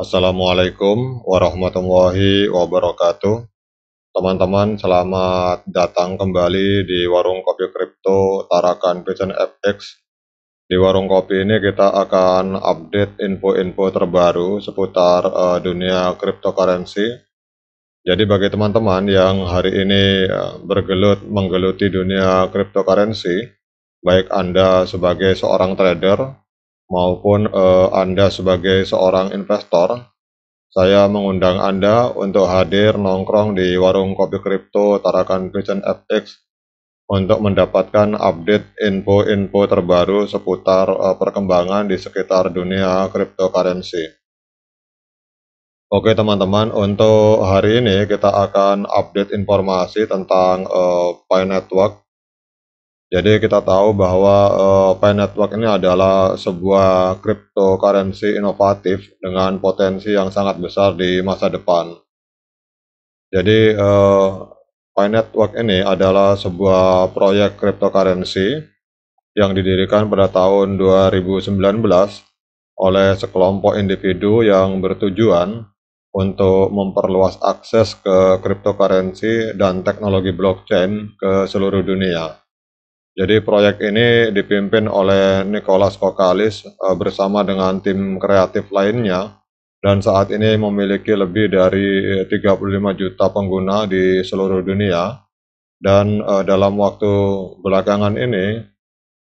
Assalamualaikum warahmatullahi wabarakatuh. Teman-teman, selamat datang kembali di Warung Kopi Kripto Tarakan Vision FX. Di Warung Kopi ini kita akan update info-info terbaru seputar uh, dunia cryptocurrency. Jadi bagi teman-teman yang hari ini eh, bergelut menggeluti dunia cryptocurrency, baik Anda sebagai seorang trader maupun eh, Anda sebagai seorang investor, saya mengundang Anda untuk hadir nongkrong di warung kopi kripto Tarakan Christian FX untuk mendapatkan update info-info terbaru seputar eh, perkembangan di sekitar dunia cryptocurrency. Oke teman-teman, untuk hari ini kita akan update informasi tentang uh, Pi Network jadi kita tahu bahwa uh, eh, Pi Network ini adalah sebuah cryptocurrency inovatif dengan potensi yang sangat besar di masa depan. Jadi uh, eh, Pi Network ini adalah sebuah proyek cryptocurrency yang didirikan pada tahun 2019 oleh sekelompok individu yang bertujuan untuk memperluas akses ke cryptocurrency dan teknologi blockchain ke seluruh dunia. Jadi proyek ini dipimpin oleh Nicholas Kokalis eh, bersama dengan tim kreatif lainnya dan saat ini memiliki lebih dari 35 eh, juta pengguna di seluruh dunia. Dan eh, dalam waktu belakangan ini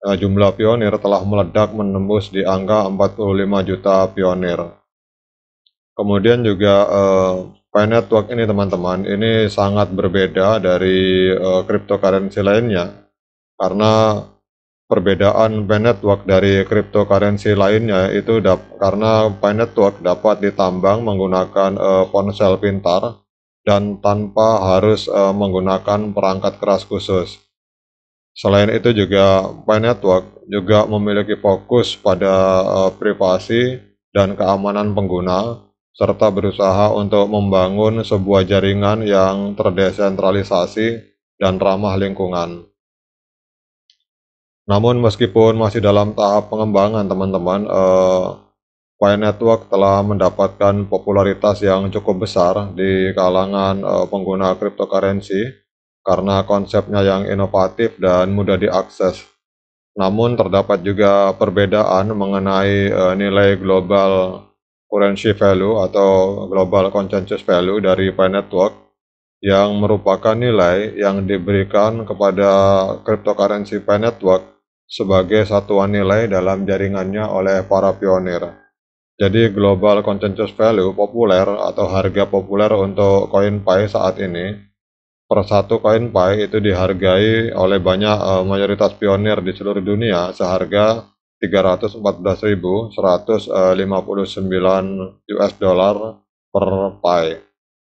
jumlah pionir telah meledak menembus di angka 45 juta pionir. Kemudian juga Pi Network ini teman-teman ini sangat berbeda dari cryptocurrency lainnya karena perbedaan Pi Network dari cryptocurrency lainnya itu karena Pi Network dapat ditambang menggunakan uh, ponsel pintar dan tanpa harus uh, menggunakan perangkat keras khusus. Selain itu juga Pi Network juga memiliki fokus pada uh, privasi dan keamanan pengguna serta berusaha untuk membangun sebuah jaringan yang terdesentralisasi dan ramah lingkungan. Namun meskipun masih dalam tahap pengembangan teman-teman, uh, eh, Pi Network telah mendapatkan popularitas yang cukup besar di kalangan uh, pengguna cryptocurrency karena konsepnya yang inovatif dan mudah diakses. Namun terdapat juga perbedaan mengenai uh, nilai global currency value atau global consensus value dari Pi Network yang merupakan nilai yang diberikan kepada cryptocurrency Pi Network sebagai satuan nilai dalam jaringannya oleh para pionir. Jadi global consensus value populer atau harga populer untuk koin Pi saat ini per satu koin Pi itu dihargai oleh banyak uh, mayoritas pionir di seluruh dunia seharga 314.159 US dollar per Pi.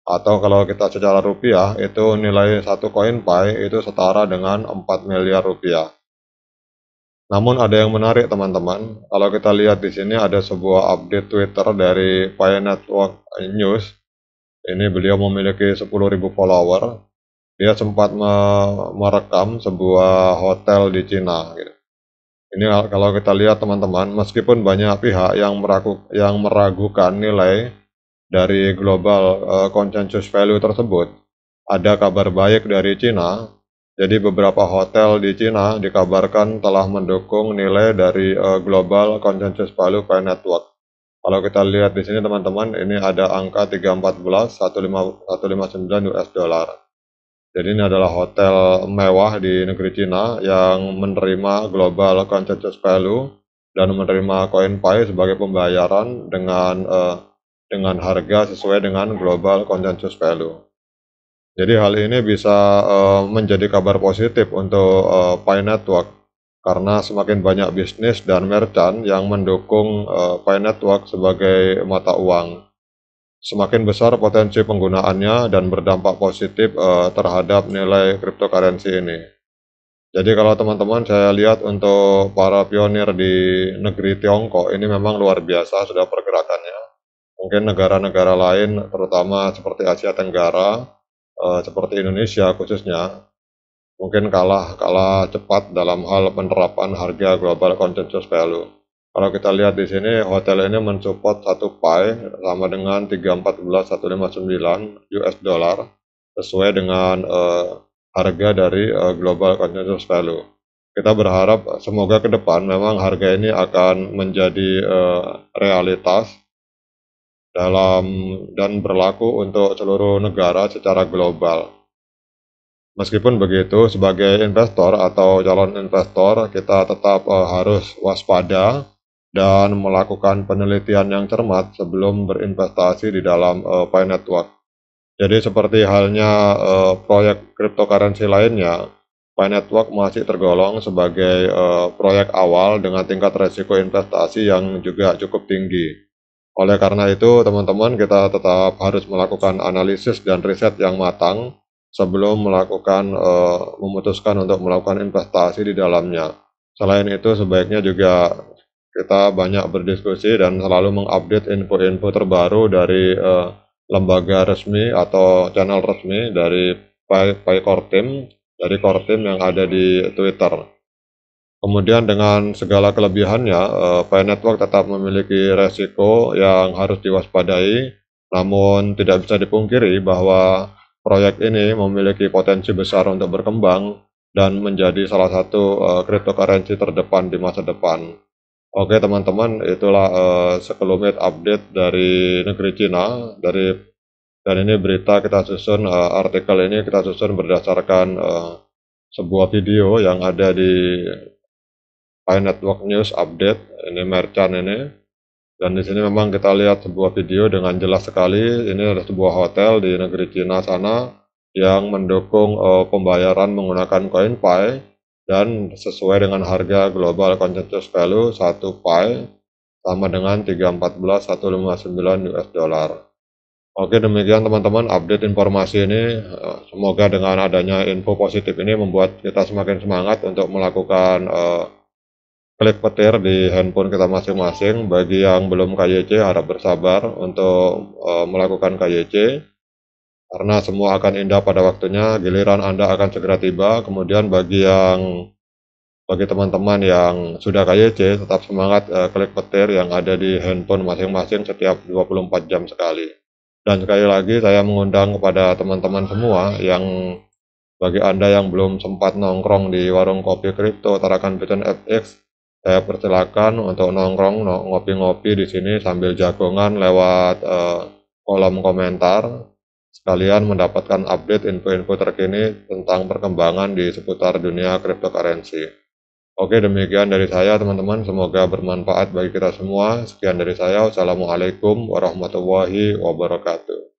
Atau kalau kita secara rupiah itu nilai satu koin Pi itu setara dengan 4 miliar rupiah. Namun ada yang menarik teman-teman. Kalau kita lihat di sini ada sebuah update Twitter dari Paya Network News. Ini beliau memiliki 10.000 follower. Dia sempat me merekam sebuah hotel di Cina. Gitu. Ini kalau kita lihat teman-teman, meskipun banyak pihak yang, meragu yang meragukan nilai dari global uh, consensus value tersebut, ada kabar baik dari Cina jadi beberapa hotel di Cina dikabarkan telah mendukung nilai dari uh, Global Consensus Value Pay Network. Kalau kita lihat di sini teman-teman, ini ada angka 314 159 US dollar. Jadi ini adalah hotel mewah di negeri Cina yang menerima Global Consensus Value dan menerima koin Pay sebagai pembayaran dengan uh, dengan harga sesuai dengan Global Consensus Value. Jadi hal ini bisa uh, menjadi kabar positif untuk uh, Pi Network karena semakin banyak bisnis dan merchant yang mendukung uh, Pi Network sebagai mata uang. Semakin besar potensi penggunaannya dan berdampak positif uh, terhadap nilai cryptocurrency ini. Jadi kalau teman-teman saya lihat untuk para pionir di negeri Tiongkok ini memang luar biasa sudah pergerakannya. Mungkin negara-negara lain terutama seperti Asia Tenggara uh, seperti Indonesia khususnya mungkin kalah kalah cepat dalam hal penerapan harga global consensus value. Kalau kita lihat di sini hotel ini mencopot satu pie sama dengan 314.159 US dollar sesuai dengan uh, harga dari uh, global consensus value. Kita berharap semoga ke depan memang harga ini akan menjadi uh, realitas dalam dan berlaku untuk seluruh negara secara global. Meskipun begitu, sebagai investor atau calon investor, kita tetap uh, harus waspada dan melakukan penelitian yang cermat sebelum berinvestasi di dalam uh, Pi Network. Jadi seperti halnya uh, proyek cryptocurrency lainnya, Pi Network masih tergolong sebagai uh, proyek awal dengan tingkat risiko investasi yang juga cukup tinggi. Oleh karena itu, teman-teman, kita tetap harus melakukan analisis dan riset yang matang sebelum melakukan uh, memutuskan untuk melakukan investasi di dalamnya. Selain itu, sebaiknya juga kita banyak berdiskusi dan selalu mengupdate info-info terbaru dari uh, lembaga resmi atau channel resmi dari Pai Core Team, dari Core Team yang ada di Twitter. Kemudian dengan segala kelebihannya, eh, Pi Network tetap memiliki resiko yang harus diwaspadai, namun tidak bisa dipungkiri bahwa proyek ini memiliki potensi besar untuk berkembang dan menjadi salah satu eh, cryptocurrency terdepan di masa depan. Oke teman-teman, itulah uh, sekelumit update dari negeri Cina dari dan ini berita kita susun uh, artikel ini kita susun berdasarkan uh, sebuah video yang ada di Pi Network News Update, ini merchant ini. Dan di sini memang kita lihat sebuah video dengan jelas sekali, ini ada sebuah hotel di negeri Cina sana yang mendukung uh, pembayaran menggunakan koin Pi dan sesuai dengan harga global consensus value 1 Pi sama dengan 314.159 US dollar. Oke demikian teman-teman update informasi ini eh, semoga dengan adanya info positif ini membuat kita semakin semangat untuk melakukan uh, klik petir di handphone kita masing-masing. Bagi yang belum KYC harap bersabar untuk uh, melakukan KYC karena semua akan indah pada waktunya. Giliran Anda akan segera tiba. Kemudian bagi yang bagi teman-teman yang sudah KYC tetap semangat uh, eh, klik petir yang ada di handphone masing-masing setiap 24 jam sekali. Dan sekali lagi saya mengundang kepada teman-teman semua yang bagi Anda yang belum sempat nongkrong di warung kopi kripto Tarakan Bitcoin FX saya persilakan untuk nongkrong ngopi-ngopi di sini sambil jagongan lewat eh, kolom komentar sekalian mendapatkan update info-info terkini tentang perkembangan di seputar dunia cryptocurrency. Oke, demikian dari saya teman-teman, semoga bermanfaat bagi kita semua. Sekian dari saya, Wassalamualaikum warahmatullahi wabarakatuh.